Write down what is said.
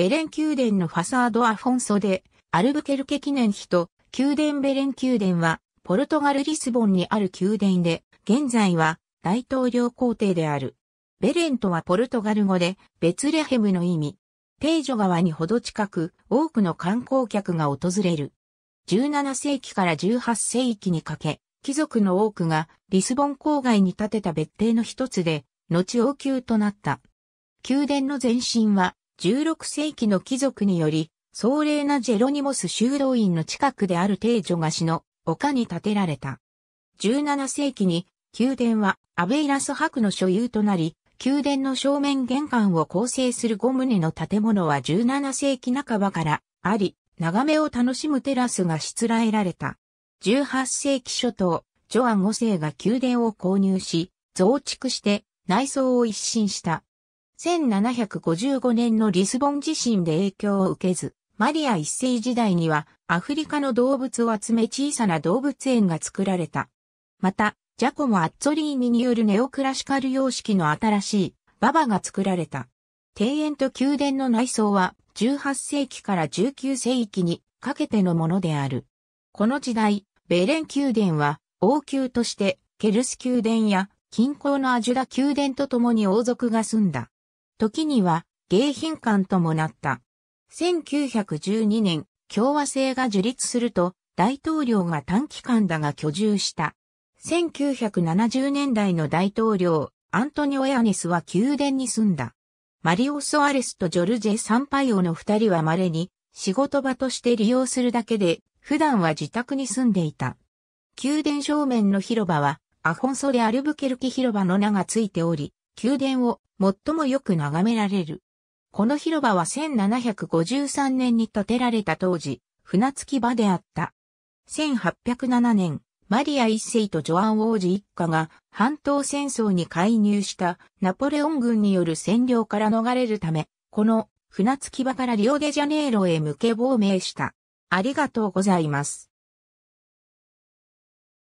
ベレン宮殿のファサードアフォンソで、アルブケルケ記念碑と、宮殿ベレン宮殿は、ポルトガル・リスボンにある宮殿で、現在は大統領皇帝である。ベレンとはポルトガル語で、ベツレヘムの意味。ジョ川にほど近く、多くの観光客が訪れる。17世紀から18世紀にかけ、貴族の多くがリスボン郊外に建てた別邸の一つで、後王宮となった。宮殿の前身は16世紀の貴族により、壮麗なジェロニモス修道院の近くである定女菓子の丘に建てられた。17世紀に宮殿はアベイラス博の所有となり、宮殿の正面玄関を構成する5棟の建物は17世紀半ばからあり、眺めを楽しむテラスがしつらえられた。18世紀初頭、ジョアン5世が宮殿を購入し、増築して内装を一新した。1755年のリスボン地震で影響を受けず、マリア一世時代にはアフリカの動物を集め小さな動物園が作られた。また、ジャコモ・アッツォリーニによるネオクラシカル様式の新しいババが作られた。庭園と宮殿の内装は18世紀から19世紀にかけてのものである。この時代、ベレン宮殿は王宮としてケルス宮殿や近郊のアジュダ宮殿と共に王族が住んだ。時には迎賓館ともなった。1912年、共和制が樹立すると、大統領が短期間だが居住した。1970年代の大統領、アントニオ・エアニスは宮殿に住んだ。マリオ・ソアレスとジョルジェ・サンパイオの二人は稀に仕事場として利用するだけで、普段は自宅に住んでいた。宮殿正面の広場は、アフォンソ・レ・アルブケルキ広場の名がついており、宮殿を最もよく眺められる。この広場は1753年に建てられた当時、船着き場であった。1807年、マリア一世とジョアン王子一家が半島戦争に介入したナポレオン軍による占領から逃れるため、この船着き場からリオデジャネイロへ向け亡命した。ありがとうございます。